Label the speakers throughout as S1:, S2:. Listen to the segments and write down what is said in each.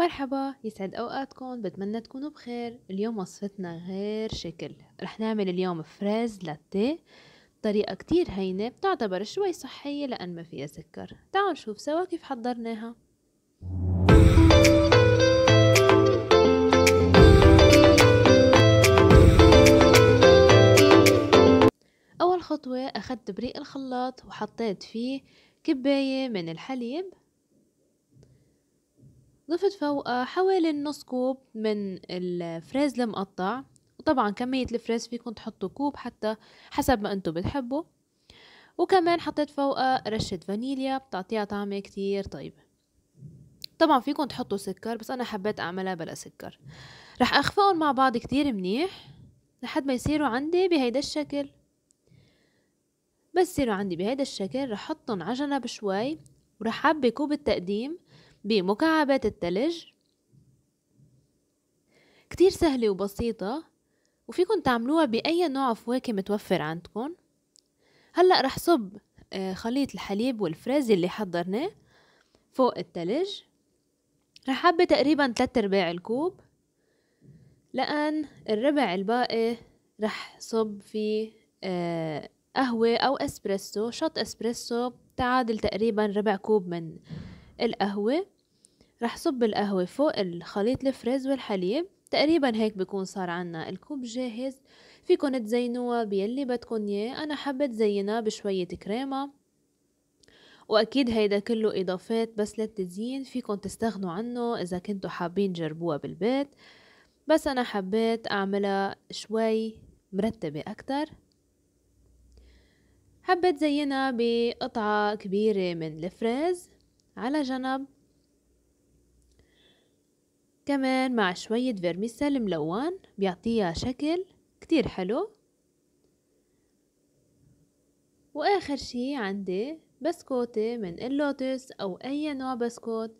S1: مرحبا يسعد اوقاتكم بتمنى تكونوا بخير اليوم وصفتنا غير شكل رح نعمل اليوم فريز لاتيه طريقة كتير هينة بتعتبر شوي صحية لأن ما فيها سكر تعالوا نشوف سوا كيف حضرناها أول خطوة أخدت بريق الخلاط وحطيت فيه كباية من الحليب ضفت فوقها حوالي نص كوب من الفريز المقطع وطبعا كمية الفريز فيكم تحطوا كوب حتى حسب ما انتم بتحبوا وكمان حطيت فوقها رشة فانيليا بتعطيها طعمة كتير طيب طبعا فيكم تحطوا سكر بس انا حبيت اعملها بلا سكر رح اخفقهم مع بعض كتير منيح لحد ما يصيروا عندي بهيدا الشكل بس يصيروا عندي بهيدا الشكل رح احطهم عجنب شوي ورح حبي كوب التقديم بمكعبات التلج كتير سهلة وبسيطة وفيكن تعملوها بأي نوع فواكه متوفر عندكن هلأ رح صب آه، خليط الحليب والفريز اللي حضرناه فوق التلج رح حبة تقريبا تلات ارباع الكوب لأن الربع الباقي رح صب فيه آه، قهوة أو أسبريسو شط أسبريسو تعادل تقريبا ربع كوب من القهوة رح صب القهوة فوق الخليط الفريز والحليب تقريبا هيك بكون صار عنا الكوب جاهز فيكن تزينوها بيلي بدكن ياه أنا حبيت زينها بشوية كريمة وأكيد هيدا كله إضافات بس للتزيين فيكن تستغنوا عنه إذا كنتوا حابين تجربوها بالبيت بس أنا حبيت أعملها شوي مرتبة أكتر حبيت زينها بقطعة كبيرة من الفريز على جنب كمان مع شوية فيرميسل ملون بيعطيها شكل كتير حلو وآخر شي عندي بسكوتة من اللوتس أو أي نوع بسكوت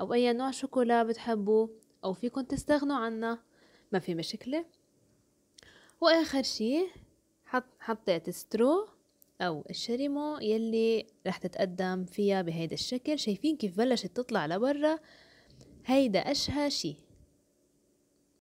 S1: أو أي نوع شوكولا بتحبوه أو فيكن تستغنوا عنه ما في مشكلة وآخر شي حط حطيت سترو أو الشريمو يلي رح تتقدم فيها بهيدا الشكل شايفين كيف بلشت تطلع لبرا هيدا أشهى شي